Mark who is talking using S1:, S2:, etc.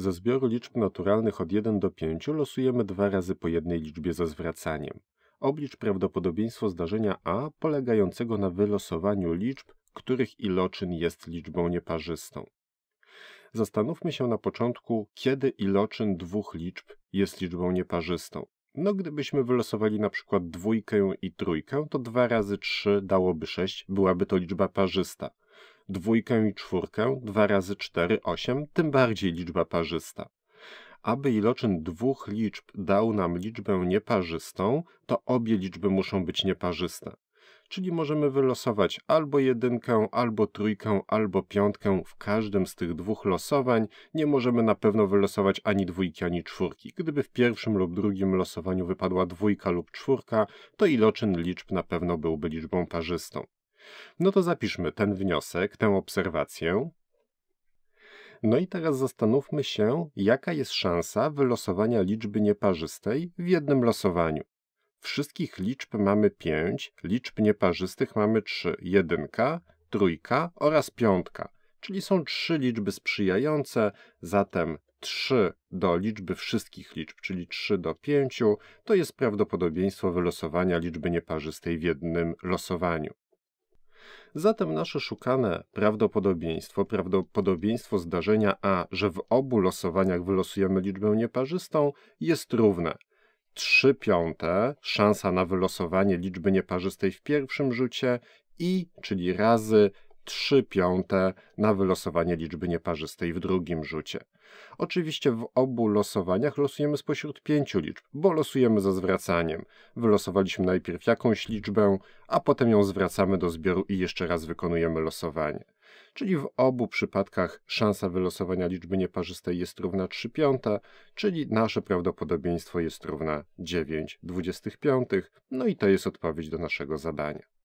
S1: Ze zbioru liczb naturalnych od 1 do 5 losujemy dwa razy po jednej liczbie ze zwracaniem. Oblicz prawdopodobieństwo zdarzenia A polegającego na wylosowaniu liczb, których iloczyn jest liczbą nieparzystą. Zastanówmy się na początku, kiedy iloczyn dwóch liczb jest liczbą nieparzystą. No gdybyśmy wylosowali na przykład dwójkę i trójkę, to 2 razy 3 dałoby 6, byłaby to liczba parzysta dwójkę i czwórkę, 2 razy 4, 8, tym bardziej liczba parzysta. Aby iloczyn dwóch liczb dał nam liczbę nieparzystą, to obie liczby muszą być nieparzyste. Czyli możemy wylosować albo jedynkę, albo trójkę, albo piątkę w każdym z tych dwóch losowań. Nie możemy na pewno wylosować ani dwójki, ani czwórki. Gdyby w pierwszym lub drugim losowaniu wypadła dwójka lub czwórka, to iloczyn liczb na pewno byłby liczbą parzystą. No to zapiszmy ten wniosek, tę obserwację. No i teraz zastanówmy się, jaka jest szansa wylosowania liczby nieparzystej w jednym losowaniu. Wszystkich liczb mamy 5, liczb nieparzystych mamy 3, jedynka, trójka oraz piątka, czyli są trzy liczby sprzyjające, zatem 3 do liczby wszystkich liczb, czyli 3 do 5, to jest prawdopodobieństwo wylosowania liczby nieparzystej w jednym losowaniu. Zatem nasze szukane prawdopodobieństwo, prawdopodobieństwo zdarzenia A, że w obu losowaniach wylosujemy liczbę nieparzystą, jest równe 3 piąte szansa na wylosowanie liczby nieparzystej w pierwszym rzucie i, czyli razy 3 piąte na wylosowanie liczby nieparzystej w drugim rzucie. Oczywiście w obu losowaniach losujemy spośród pięciu liczb, bo losujemy ze zwracaniem. Wylosowaliśmy najpierw jakąś liczbę, a potem ją zwracamy do zbioru i jeszcze raz wykonujemy losowanie. Czyli w obu przypadkach szansa wylosowania liczby nieparzystej jest równa 3 piąte, czyli nasze prawdopodobieństwo jest równa 9 25, no i to jest odpowiedź do naszego zadania.